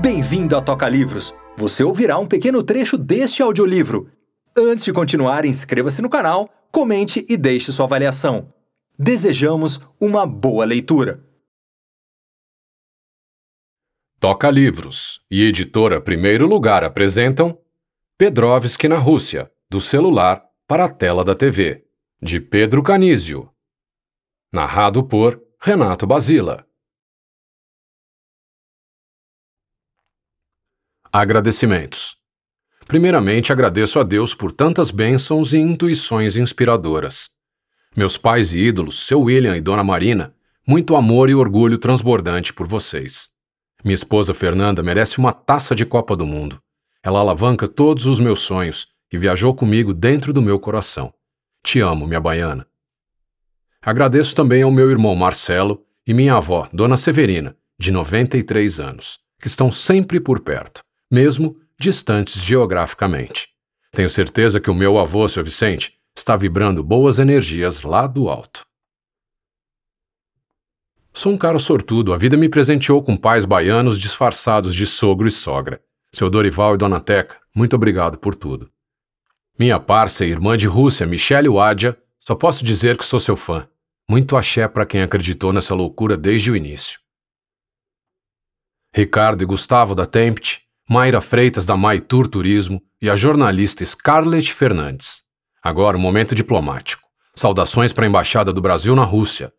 Bem-vindo à Toca Livros! Você ouvirá um pequeno trecho deste audiolivro. Antes de continuar, inscreva-se no canal, comente e deixe sua avaliação. Desejamos uma boa leitura! Toca Livros e Editora Primeiro Lugar apresentam Pedrovski na Rússia, do celular para a tela da TV, de Pedro Canizio. Narrado por Renato Basila. Agradecimentos. Primeiramente, agradeço a Deus por tantas bênçãos e intuições inspiradoras. Meus pais e ídolos, seu William e Dona Marina, muito amor e orgulho transbordante por vocês. Minha esposa Fernanda merece uma taça de Copa do Mundo. Ela alavanca todos os meus sonhos e viajou comigo dentro do meu coração. Te amo, minha baiana. Agradeço também ao meu irmão Marcelo e minha avó, Dona Severina, de 93 anos, que estão sempre por perto mesmo distantes geograficamente. Tenho certeza que o meu avô, seu Vicente, está vibrando boas energias lá do alto. Sou um cara sortudo, a vida me presenteou com pais baianos disfarçados de sogro e sogra. Seu Dorival e Dona Teca, muito obrigado por tudo. Minha parça e irmã de Rússia, Michele Wadia, só posso dizer que sou seu fã. Muito axé para quem acreditou nessa loucura desde o início. Ricardo e Gustavo da Tempte, Mayra Freitas da Maitur Turismo e a jornalista Scarlett Fernandes. Agora um momento diplomático. Saudações para a Embaixada do Brasil na Rússia.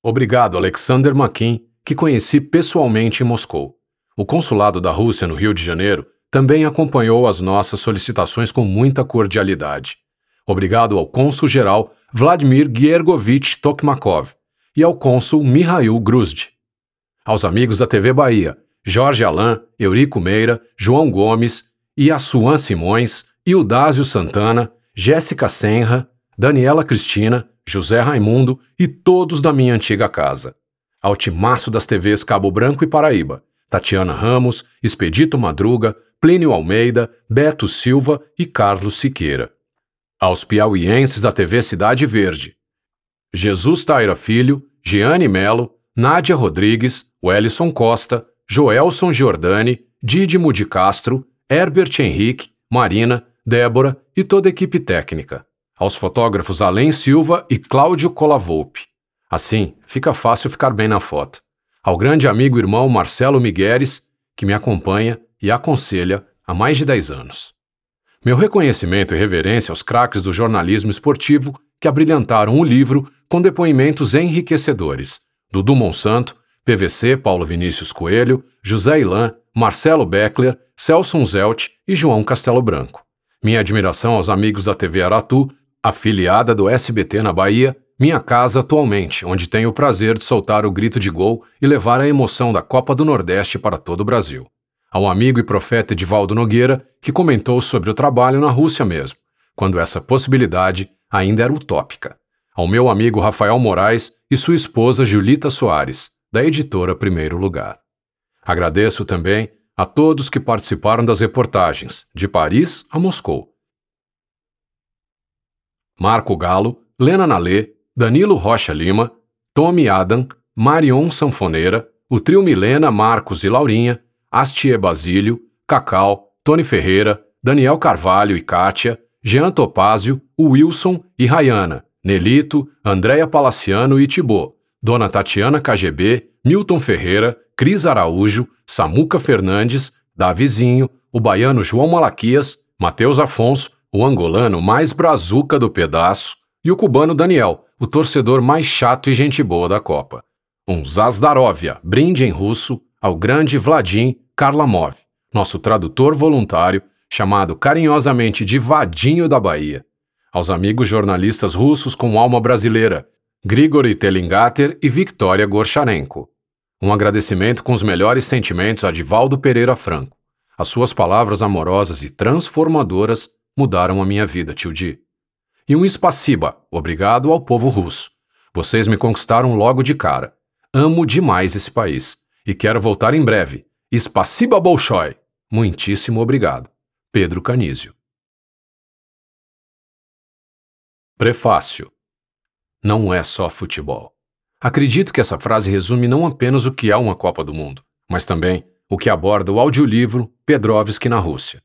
Obrigado, Alexander Makin, que conheci pessoalmente em Moscou. O consulado da Rússia no Rio de Janeiro também acompanhou as nossas solicitações com muita cordialidade. Obrigado ao cônsul-geral Vladimir Giergovich Tokmakov e ao cônsul Mihail Gruzd. Aos amigos da TV Bahia, Jorge Alain, Eurico Meira, João Gomes, Iassuan Simões, Ildásio Santana, Jéssica Senra, Daniela Cristina, José Raimundo e todos da minha antiga casa. Ao timaço das TVs Cabo Branco e Paraíba, Tatiana Ramos, Expedito Madruga, Plínio Almeida, Beto Silva e Carlos Siqueira. Aos piauienses da TV Cidade Verde, Jesus Taira Filho, Giane Melo, Nádia Rodrigues, Wellison Costa, Joelson Giordani, Didimo de Castro, Herbert Henrique, Marina, Débora e toda a equipe técnica. Aos fotógrafos Além Silva e Cláudio Colavoupe. Assim, fica fácil ficar bem na foto. Ao grande amigo e irmão Marcelo Migueres, que me acompanha e aconselha há mais de 10 anos. Meu reconhecimento e reverência aos craques do jornalismo esportivo que abrilhantaram o livro com depoimentos enriquecedores: Dudu Monsanto, PVC, Paulo Vinícius Coelho, José Ilan, Marcelo Beckler, Celso Zelt e João Castelo Branco. Minha admiração aos amigos da TV Aratu, afiliada do SBT na Bahia, minha casa atualmente, onde tenho o prazer de soltar o grito de gol e levar a emoção da Copa do Nordeste para todo o Brasil. Ao amigo e profeta Edivaldo Nogueira, que comentou sobre o trabalho na Rússia mesmo, quando essa possibilidade ainda era utópica. Ao meu amigo Rafael Moraes e sua esposa Julita Soares, da editora Primeiro Lugar. Agradeço também a todos que participaram das reportagens, de Paris a Moscou. Marco Galo, Lena Nalê, Danilo Rocha Lima, Tommy Adam, Marion Sanfoneira, o trio Milena, Marcos e Laurinha, Astie Basílio, Cacau, Tony Ferreira, Daniel Carvalho e Kátia, Jean Topazio, Wilson e Rayana, Nelito, Andréia Palaciano e Thibaut. Dona Tatiana KGB, Milton Ferreira, Cris Araújo, Samuca Fernandes, Davizinho, o baiano João Malaquias, Matheus Afonso, o angolano mais brazuca do pedaço e o cubano Daniel, o torcedor mais chato e gente boa da Copa. Um Zazdarovia, brinde em russo, ao grande Vladim Karlamov, nosso tradutor voluntário, chamado carinhosamente de Vadinho da Bahia. Aos amigos jornalistas russos com alma brasileira, Grigory Telingater e Victoria Gorcharenko. Um agradecimento com os melhores sentimentos a Divaldo Pereira Franco. As suas palavras amorosas e transformadoras mudaram a minha vida, tio Di. E um espaciba, obrigado ao povo russo. Vocês me conquistaram logo de cara. Amo demais esse país. E quero voltar em breve. Espaciba Bolshoi! Muitíssimo obrigado. Pedro Canísio. Prefácio não é só futebol. Acredito que essa frase resume não apenas o que é uma Copa do Mundo, mas também o que aborda o audiolivro Pedrovski na Rússia.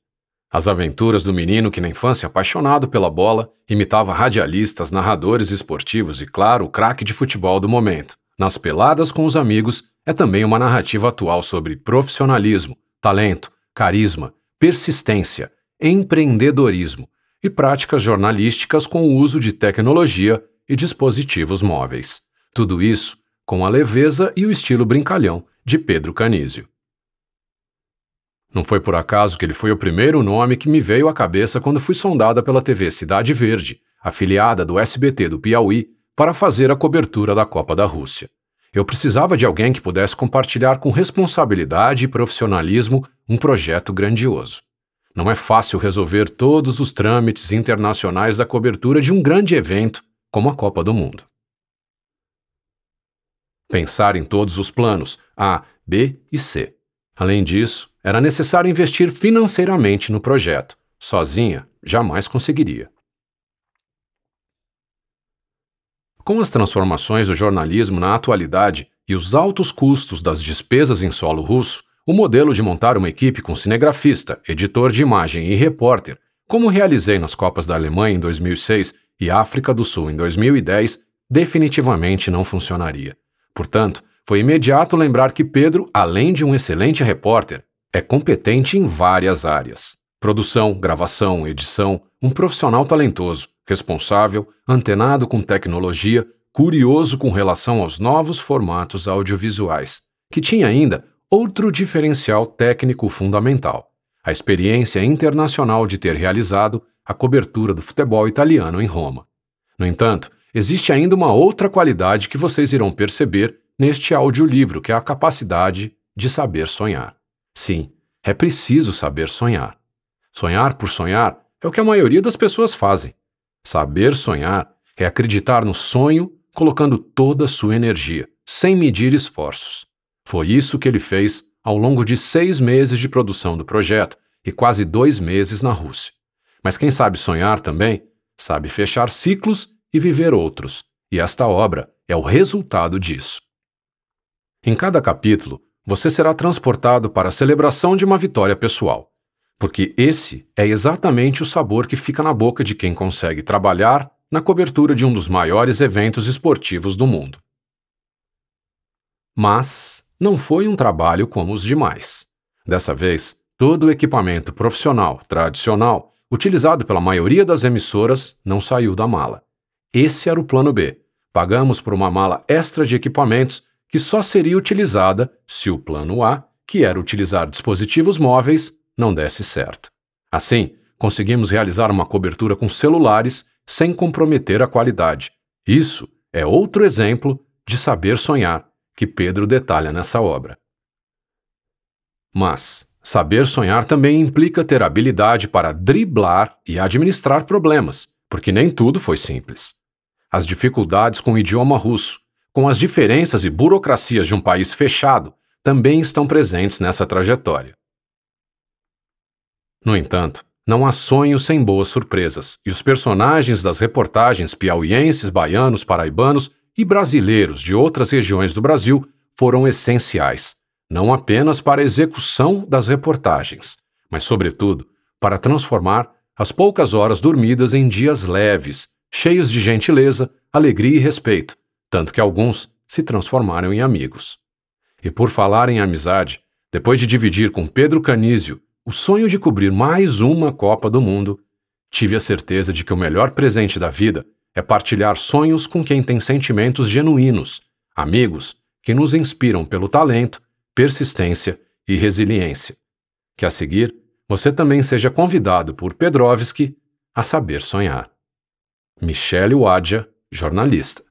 As aventuras do menino que na infância apaixonado pela bola imitava radialistas, narradores esportivos e, claro, o craque de futebol do momento. Nas peladas com os amigos é também uma narrativa atual sobre profissionalismo, talento, carisma, persistência, empreendedorismo e práticas jornalísticas com o uso de tecnologia e dispositivos móveis. Tudo isso com a leveza e o estilo brincalhão de Pedro Canísio. Não foi por acaso que ele foi o primeiro nome que me veio à cabeça quando fui sondada pela TV Cidade Verde, afiliada do SBT do Piauí, para fazer a cobertura da Copa da Rússia. Eu precisava de alguém que pudesse compartilhar com responsabilidade e profissionalismo um projeto grandioso. Não é fácil resolver todos os trâmites internacionais da cobertura de um grande evento como a Copa do Mundo. Pensar em todos os planos A, B e C. Além disso, era necessário investir financeiramente no projeto. Sozinha, jamais conseguiria. Com as transformações do jornalismo na atualidade e os altos custos das despesas em solo russo, o modelo de montar uma equipe com cinegrafista, editor de imagem e repórter, como realizei nas Copas da Alemanha em 2006 e África do Sul em 2010 definitivamente não funcionaria. Portanto, foi imediato lembrar que Pedro, além de um excelente repórter, é competente em várias áreas: produção, gravação, edição, um profissional talentoso, responsável, antenado com tecnologia, curioso com relação aos novos formatos audiovisuais, que tinha ainda outro diferencial técnico fundamental: a experiência internacional de ter realizado a cobertura do futebol italiano em Roma. No entanto, existe ainda uma outra qualidade que vocês irão perceber neste audiolivro, que é a capacidade de saber sonhar. Sim, é preciso saber sonhar. Sonhar por sonhar é o que a maioria das pessoas fazem. Saber sonhar é acreditar no sonho colocando toda a sua energia, sem medir esforços. Foi isso que ele fez ao longo de seis meses de produção do projeto e quase dois meses na Rússia. Mas quem sabe sonhar também, sabe fechar ciclos e viver outros, e esta obra é o resultado disso. Em cada capítulo, você será transportado para a celebração de uma vitória pessoal, porque esse é exatamente o sabor que fica na boca de quem consegue trabalhar na cobertura de um dos maiores eventos esportivos do mundo. Mas não foi um trabalho como os demais. Dessa vez, todo o equipamento profissional tradicional utilizado pela maioria das emissoras, não saiu da mala. Esse era o plano B. Pagamos por uma mala extra de equipamentos que só seria utilizada se o plano A, que era utilizar dispositivos móveis, não desse certo. Assim, conseguimos realizar uma cobertura com celulares sem comprometer a qualidade. Isso é outro exemplo de saber sonhar que Pedro detalha nessa obra. Mas, Saber sonhar também implica ter habilidade para driblar e administrar problemas, porque nem tudo foi simples. As dificuldades com o idioma russo, com as diferenças e burocracias de um país fechado, também estão presentes nessa trajetória. No entanto, não há sonhos sem boas surpresas, e os personagens das reportagens piauienses, baianos, paraibanos e brasileiros de outras regiões do Brasil foram essenciais não apenas para a execução das reportagens, mas, sobretudo, para transformar as poucas horas dormidas em dias leves, cheios de gentileza, alegria e respeito, tanto que alguns se transformaram em amigos. E por falar em amizade, depois de dividir com Pedro Canísio o sonho de cobrir mais uma Copa do Mundo, tive a certeza de que o melhor presente da vida é partilhar sonhos com quem tem sentimentos genuínos, amigos que nos inspiram pelo talento persistência e resiliência. Que a seguir, você também seja convidado por Pedrovski a saber sonhar. Michele Wadja, jornalista.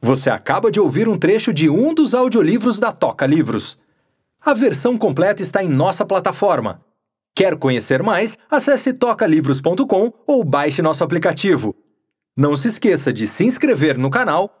Você acaba de ouvir um trecho de um dos audiolivros da Toca Livros. A versão completa está em nossa plataforma. Quer conhecer mais? Acesse tocalivros.com ou baixe nosso aplicativo. Não se esqueça de se inscrever no canal